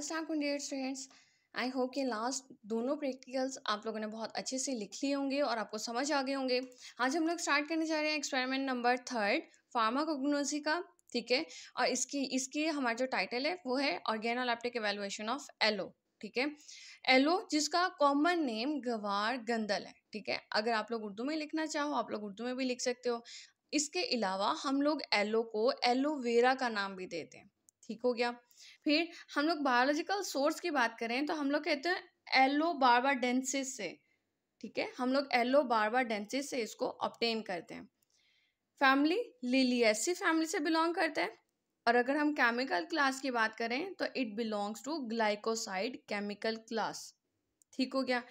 Aslam dear students I hope के last दोनों practicals आप लोगों ने बहुत अच्छे से लिख लिए होंगे और आपको समझ आ गए होंगे आज हम लोग स्टार्ट करने जा रहे हैं एक्सपेरिमेंट नंबर थर्ड फार्माकोग्नोजी का ठीक है और इसकी इसकी हमारा जो टाइटल है वो है ऑर्गेनोलैप्टिक एवेलुएशन ऑफ एलो ठीक है एलो जिसका कॉमन नेम गवार गंदल है ठीक है अगर आप लोग उर्दू में लिखना चाहो आप लोग उर्दू में भी लिख सकते हो इसके अलावा हम लोग एलो को एलोवेरा का नाम भी देते हैं ठीक हो गया फिर हम लोग बायोलॉजिकल सोर्स की बात करें तो हम लोग कहते हैं एलो बारबा डेंसिस से ठीक है हम लोग एलो बारबा डेंसिस से इसको ऑप्टेन करते हैं फैमिली लिलियसी फैमिली से बिलोंग करते हैं और अगर हम केमिकल क्लास की बात करें तो it belongs to glycoside chemical class ठीक हो गया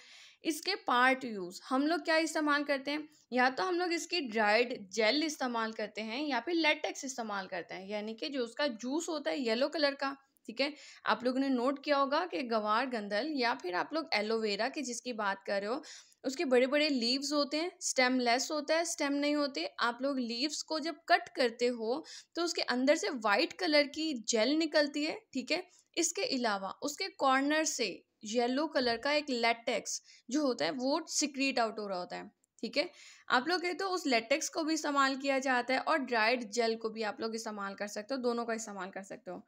इसके पार्ट यूज़ हम लोग क्या इस्तेमाल करते हैं या तो हम लोग इसकी ड्राइड जेल इस्तेमाल करते हैं या फिर लेटेक्स इस्तेमाल करते हैं यानी कि जो उसका जूस होता है येलो कलर का ठीक है आप लोगों ने नोट किया होगा कि गवार गंदल या फिर आप लोग एलोवेरा की जिसकी बात कर रहे हो उसके बड़े बड़े लीव्स होते हैं स्टेम लेस होता है स्टेम नहीं होते आप लोग लीव्स को जब कट करते हो तो उसके अंदर से वाइट कलर की जेल निकलती है ठीक है इसके अलावा उसके कॉर्नर से येलो कलर का एक लेटेक्स जो होता है वो सिक्रीट आउट हो रहा होता है ठीक है आप लोग हो तो उस लेटेक्स को भी इस्तेमाल किया जाता है और ड्राइड जेल को भी आप लोग इस्तेमाल कर सकते हो दोनों का इस्तेमाल कर सकते हो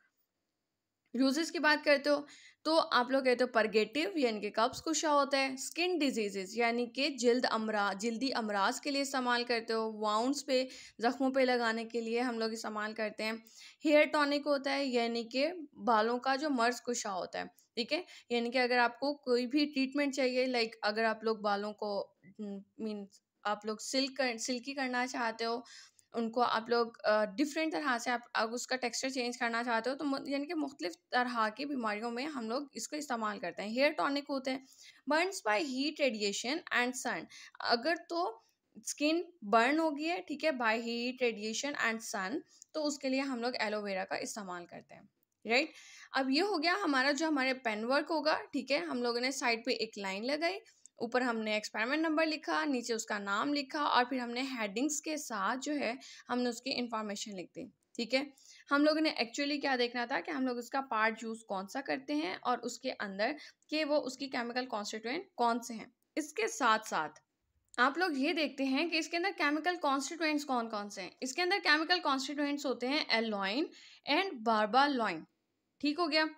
रोजेस की बात करते हो तो आप लोग कहते हो परगेटिव यानी कि कब्ज कुशा होता है स्किन डिजीज़ेज़ यानी कि जल्द अमरा जल्दी अमराज के लिए इस्तेमाल करते हो वाउंड्स पे ज़ख्मों पे लगाने के लिए हम लोग इस्तेमाल करते हैं हेयर टॉनिक होता है यानी कि बालों का जो मर्ज कुशा होता है ठीक है यानी कि अगर आपको कोई भी ट्रीटमेंट चाहिए लाइक अगर आप लोग बालों को मीन mm, आप लोग सिल्क कर सिल्की करना चाहते हो उनको आप लोग डिफरेंट तरह से आप अगर उसका टेक्सचर चेंज करना चाहते हो तो यानी कि मुख्तलिफ तरह की बीमारियों में हम लोग इसको इस्तेमाल करते हैं हेयर टॉनिक होते हैं burns by heat radiation and sun अगर तो स्किन बर्न होगी है ठीक है by heat radiation and sun तो उसके लिए हम लोग एलोवेरा का इस्तेमाल करते हैं राइट right? अब ये हो गया हमारा जो हमारे पेन वर्क होगा ठीक है हम लोगों ने साइड पे एक लाइन लगाई ऊपर हमने एक्सपेरिमेंट नंबर लिखा नीचे उसका नाम लिखा और फिर हमने हेडिंग्स के साथ जो है हमने उसकी इंफॉर्मेशन लिख दी ठीक है हम लोगों ने एक्चुअली क्या देखना था कि हम लोग उसका पार्ट यूज़ कौन सा करते हैं और उसके अंदर कि वो उसकी केमिकल कॉन्स्टिट्यूएंट कौन से हैं इसके साथ साथ आप लोग ये देखते हैं कि इसके अंदर केमिकल कॉन्स्टिट्यूएंट्स कौन कौन से हैं इसके अंदर केमिकल कॉन्स्टिट्यूएंट्स होते हैं एलॉइन एंड बार्बालॉइन ठीक हो गया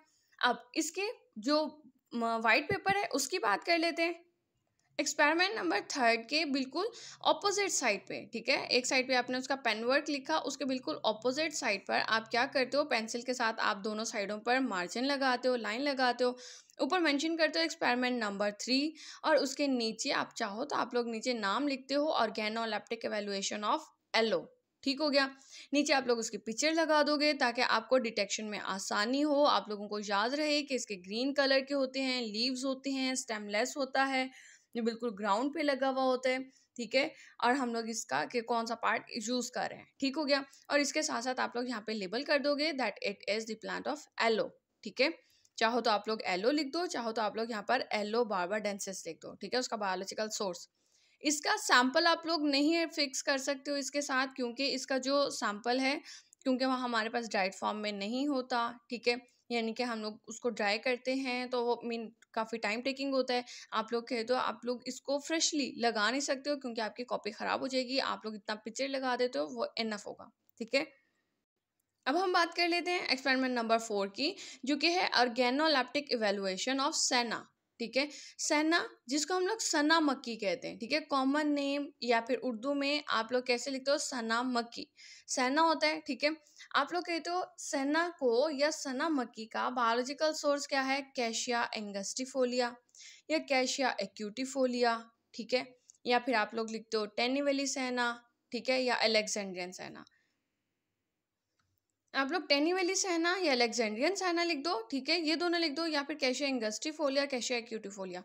अब इसके जो वाइट पेपर है उसकी बात कर लेते हैं एक्सपेरिमेंट नंबर थर्ड के बिल्कुल ऑपोजिट साइड पे ठीक है एक साइड पे आपने उसका पेन वर्क लिखा उसके बिल्कुल ऑपोजिट साइड पर आप क्या करते हो पेंसिल के साथ आप दोनों साइडों पर मार्जिन लगाते हो लाइन लगाते हो ऊपर मेंशन करते हो एक्सपेरिमेंट नंबर थ्री और उसके नीचे आप चाहो तो आप लोग नीचे नाम लिखते हो ऑर्गेनोलैप्टिक एवेलुएशन ऑफ एलो ठीक हो गया नीचे आप लोग उसकी पिक्चर लगा दोगे ताकि आपको डिटेक्शन में आसानी हो आप लोगों को याद रहे कि इसके ग्रीन कलर के होते हैं लीव्स होते हैं स्टेमलेस होता है जो बिल्कुल ग्राउंड पे लगा हुआ होता है ठीक है और हम लोग इसका कि कौन सा पार्ट यूज़ कर रहे हैं ठीक हो गया और इसके साथ साथ आप लोग यहाँ पे लेबल कर दोगे that it is the plant of aloe ठीक है चाहो तो आप लोग एलो लिख दो चाहो तो आप लोग यहाँ पर एलो बार्बर डेंसेस लिख दो ठीक है उसका बायोलॉजिकल सोर्स इसका सैम्पल आप लोग नहीं फिक्स कर सकते हो इसके साथ क्योंकि इसका जो सैम्पल है क्योंकि वह हमारे पास ड्राइड फॉर्म में नहीं होता ठीक है यानी कि हम लोग उसको ड्राई करते हैं तो वो मीन काफ़ी टाइम टेकिंग होता है आप लोग कहे तो आप लोग इसको फ्रेशली लगा नहीं सकते हो क्योंकि आपकी कॉपी ख़राब हो जाएगी आप लोग इतना पिक्चर लगा देते हो वो इनफ होगा ठीक है अब हम बात कर लेते हैं एक्सपेरिमेंट नंबर फोर की जो कि है ऑर्गेनोलैप्टिक इवेलुएशन ऑफ सेना ठीक है सना जिसको हम लोग सना मक्की कहते हैं ठीक है कॉमन नेम या फिर उर्दू में आप लोग कैसे लिखते हो सना मक्की सना होता है ठीक है आप लोग कहते हो सना को या सना मक्की का बायोलॉजिकल सोर्स क्या है कैशिया एंगस्टिफोलिया या कैशिया एक्यूटिफोलिया ठीक है या फिर आप लोग लिखते हो टेनिवेली सैना ठीक है या अलेक्जेंड्रियन सेना आप लोग टेनी वैली सहना या अलेक्जेंड्रियन सहना लिख दो ठीक है ये दोनों लिख दो या फिर कैशिया इंगस्ट्रीफोलिया कैशिया एक्यूटिफोलिया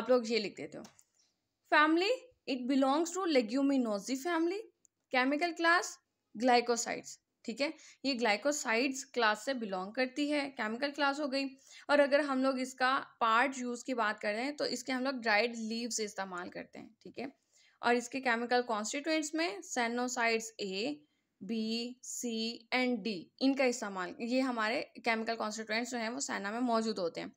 आप लोग ये लिख देते हो family it belongs to Leguminosae family chemical class glycosides ठीक है ये ग्लाइकोसाइड्स क्लास से बिलोंग करती है केमिकल क्लास हो गई और अगर हम लोग इसका पार्ट यूज़ की बात कर रहे हैं तो इसके हम लोग ड्राइड लीव्स इस्तेमाल करते हैं ठीक है और इसके केमिकल कॉन्स्टिट्यूएंट्स में sennosides A B C and D इनका इस्तेमाल ये हमारे केमिकल कॉन्स्टिट्यूएंट्स जो हैं वो सैना में मौजूद होते हैं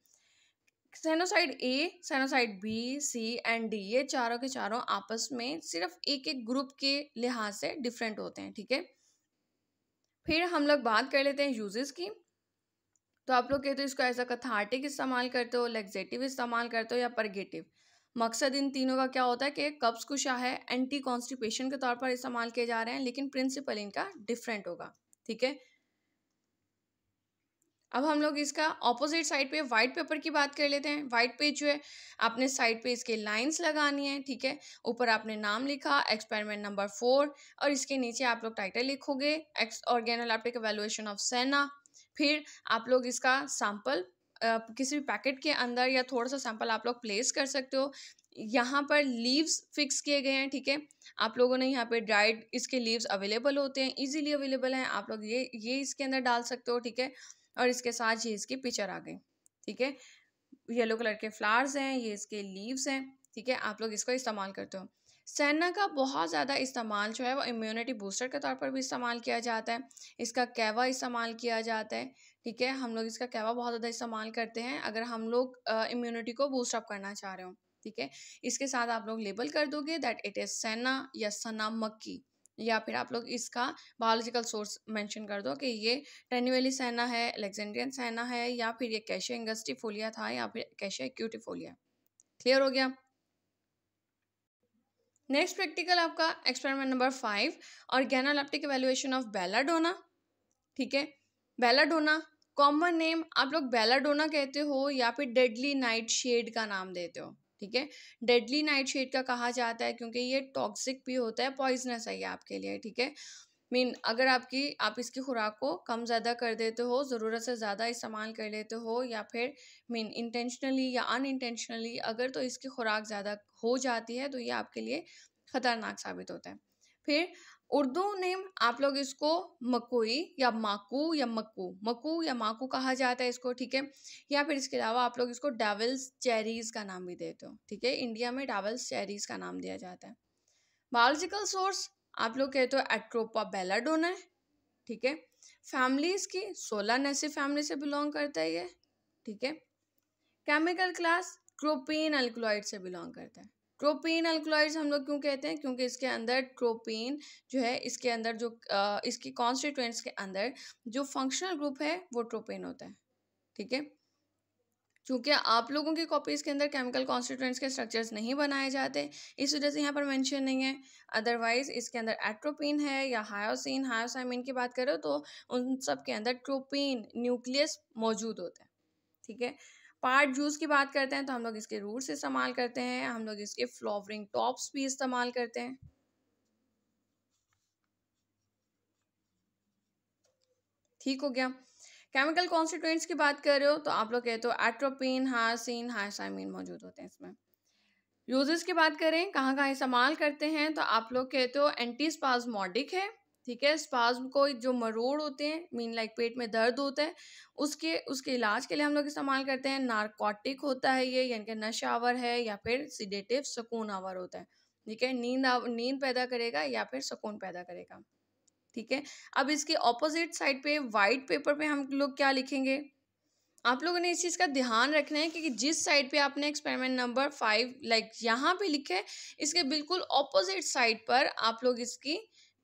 sennoside A sennoside B C and D ये चारों के चारों आपस में सिर्फ एक एक ग्रुप के लिहाज से डिफरेंट होते हैं ठीक है फिर हम लोग बात कर लेते हैं यूजेस की तो आप लोग कहते हो इसको ऐसा कथार्टिक इस्तेमाल करते हो लेग्जेटिव इस्तेमाल करते हो या परगेटिव मकसद इन तीनों का क्या होता है कि कब्ज़ कुशा है एंटी कॉन्स्टिपेशन के तौर पर इस्तेमाल किए जा रहे हैं लेकिन प्रिंसिपल इनका डिफरेंट होगा ठीक है अब हम लोग इसका ऑपोजिट साइड पे वाइट पेपर की बात कर लेते हैं वाइट पेज जो है आपने साइड पे इसके लाइंस लगानी है ठीक है ऊपर आपने नाम लिखा एक्सपेरिमेंट नंबर फोर और इसके नीचे आप लोग टाइटल लिखोगे एक्स ऑर्गेनोलैप्टिक एवेलुएशन ऑफ सेना फिर आप लोग इसका सैंपल किसी भी पैकेट के अंदर या थोड़ा सा सैंपल आप लोग प्लेस कर सकते हो यहाँ पर लीव्स फिक्स किए गए हैं ठीक है आप लोगों ने यहाँ पे ड्राइड इसके लीव्स अवेलेबल होते हैं इजीली अवेलेबल हैं आप लोग ये ये इसके अंदर डाल सकते हो ठीक है और इसके साथ ये इसकी पिक्चर आ गई ठीक है येलो कलर के फ्लावर्स हैं ये इसके लीव्स हैं ठीक है आप लोग इसको इस्तेमाल करते हो सेना का बहुत ज़्यादा इस्तेमाल जो है वो इम्यूनिटी बूस्टर के तौर पर भी इस्तेमाल किया जाता है इसका कैवा इस्तेमाल किया जाता है ठीक है हम लोग इसका कहवा बहुत ज़्यादा इस्तेमाल करते हैं अगर हम लोग इम्यूनिटी को बूस्टअप करना चाह रहे हो ठीक है इसके साथ आप लोग लेबल कर दोगे दैट इट इज़ सेना या सना मक्की या फिर आप लोग इसका बायोलॉजिकल सोर्स मेंशन कर दो कि ये टेन्यूएली सेना है अलेक्जेंड्रियन सेना है या फिर ये कैशे इंगस्टिफोलिया था या फिर कैशे फोलिया क्लियर हो गया नेक्स्ट प्रैक्टिकल आपका एक्सपेरिमेंट नंबर फाइव और गैनालेप्टिक वैल्यूएशन ऑफ बेलाडोना ठीक है बेलाडोना कॉमन नेम आप लोग बेलाडोना कहते हो या फिर डेडली नाइट शेड का नाम देते हो ठीक है डेडली नाइट शेड का कहा जाता है क्योंकि ये टॉक्सिक भी होता है पॉइजनस है ये आपके लिए ठीक है मीन अगर आपकी आप इसकी खुराक को कम ज़्यादा कर देते हो ज़रूरत से ज़्यादा इस्तेमाल कर लेते हो या फिर मीन इंटेंशनली या अन इंटेंशनली अगर तो इसकी खुराक ज़्यादा हो जाती है तो ये आपके लिए ख़तरनाक साबित होता है फिर उर्दू नेम आप लोग इसको मकोई या माकू या मक्कू मकू या माकू कहा जाता है इसको ठीक है या फिर इसके अलावा आप लोग इसको डावल्स चेरीज का नाम भी देते हो ठीक है इंडिया में डावल्स चेरीज का नाम दिया जाता है बायोलॉजिकल सोर्स आप लोग कहते हो एट्रोपा बेलाडोना है ठीक है फैमिलीज की सोलह नसी फैमिली से बिलोंग करता है ये ठीक है केमिकल क्लास क्रोपेन अल्कोलाइड से बिलोंग करता है ट्रोपिन अल्कोलाइड्स हम लोग क्यों कहते हैं क्योंकि इसके अंदर ट्रोपिन जो है इसके अंदर जो आ, इसके कॉन्स्टिट्यूएंट्स के अंदर जो फंक्शनल ग्रुप है वो ट्रोपीन होता है ठीक है क्योंकि आप लोगों की कॉपीज़ के अंदर केमिकल कॉन्स्टिट्यूएंट्स के स्ट्रक्चर्स नहीं बनाए जाते इस वजह से यहाँ पर मेंशन नहीं है अदरवाइज इसके अंदर एट्रोपिन है या हायोसिन हायोसाइमिन की बात करो तो उन सब के अंदर ट्रोपिन न्यूक्लियस मौजूद होता है ठीक है पार्ट जूस की बात करते हैं तो हम लोग इसके रूट्स इस्तेमाल करते हैं हम लोग इसके फ्लावरिंग टॉप्स भी इस्तेमाल करते हैं ठीक हो गया केमिकल कॉन्स्टिट्यूएंट्स की बात कर रहे हो तो आप लोग कहते हो एट्रोपिन हारसिन हाइसामीन मौजूद होते हैं इसमें यूजेस की बात करें कहाँ कहाँ इस्तेमाल करते हैं तो आप लोग कहते हो एंटीस्पाजमोडिक है ठीक है स्पाज्म को जो मरोड़ होते हैं मीन लाइक पेट में दर्द होता है उसके उसके इलाज के लिए हम लोग इस्तेमाल करते हैं नारकोटिक होता है ये यानी कि नशावर है या फिर सीडेटिव सुकून आवर होता है ठीक है नींद नींद पैदा करेगा या फिर सुकून पैदा करेगा ठीक है अब इसके ऑपोजिट साइड पे वाइट पेपर पे हम लोग क्या लिखेंगे आप लोगों ने इस चीज़ का ध्यान रखना है कि जिस साइड पे आपने एक्सपेरिमेंट नंबर फाइव लाइक यहाँ पे लिखे इसके बिल्कुल ऑपोजिट साइड पर आप लोग इसकी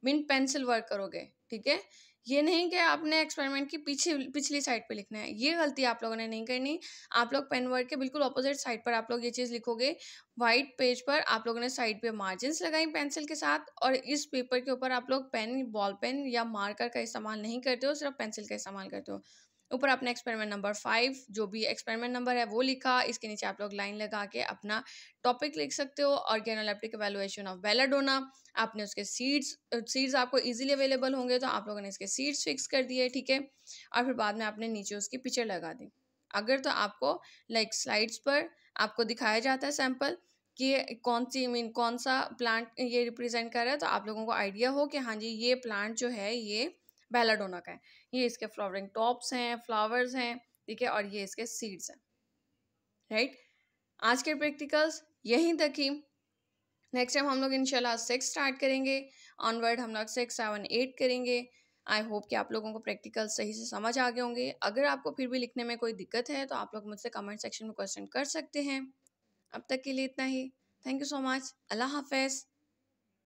मिन पेंसिल वर्क करोगे ठीक है ये नहीं कि आपने एक्सपेरिमेंट की पीछे पिछली साइड पे लिखना है ये गलती आप लोगों ने नहीं करनी आप लोग पेन वर्क के बिल्कुल अपोजिट साइड पर आप लोग ये चीज़ लिखोगे वाइट पेज पर आप लोगों ने साइड पे मार्जिन लगाई पेंसिल के साथ और इस पेपर के ऊपर आप लोग पेन बॉल पेन या मार्कर का इस्तेमाल नहीं करते हो सिर्फ पेंसिल का इस्तेमाल करते हो ऊपर आपने एक्सपेरिमेंट नंबर फाइव जो भी एक्सपेरिमेंट नंबर है वो लिखा इसके नीचे आप लोग लाइन लगा के अपना टॉपिक लिख सकते हो ऑर्गेनोलेप्टिक वैल्यूएशन ऑफ बेलाडोना आपने उसके सीड्स सीड्स आपको इजीली अवेलेबल होंगे तो आप लोगों ने इसके सीड्स फिक्स कर दिए ठीक है और फिर बाद में आपने नीचे उसकी पिक्चर लगा दी अगर तो आपको लाइक like, स्लाइड्स पर आपको दिखाया जाता है सैम्पल कि कौन सी मीन कौन सा प्लांट ये रिप्रेजेंट कर रहा है तो आप लोगों को आइडिया हो कि हाँ जी ये प्लांट जो है ये बेलाडोना का है ये इसके फ्लावरिंग टॉप्स हैं फ्लावर्स हैं ठीक है और ये इसके सीड्स हैं राइट आज के प्रैक्टिकल्स यहीं तक ही नेक्स्ट टाइम हम लोग इनशाला सिक्स स्टार्ट करेंगे ऑनवर्ड हम लोग सिक्स सेवन एट करेंगे आई होप कि आप लोगों को प्रैक्टिकल सही से समझ आ गए होंगे अगर आपको फिर भी लिखने में कोई दिक्कत है तो आप लोग मुझसे कमेंट सेक्शन में क्वेश्चन कर सकते हैं अब तक के लिए इतना ही थैंक यू सो मच अल्लाह हाफिज़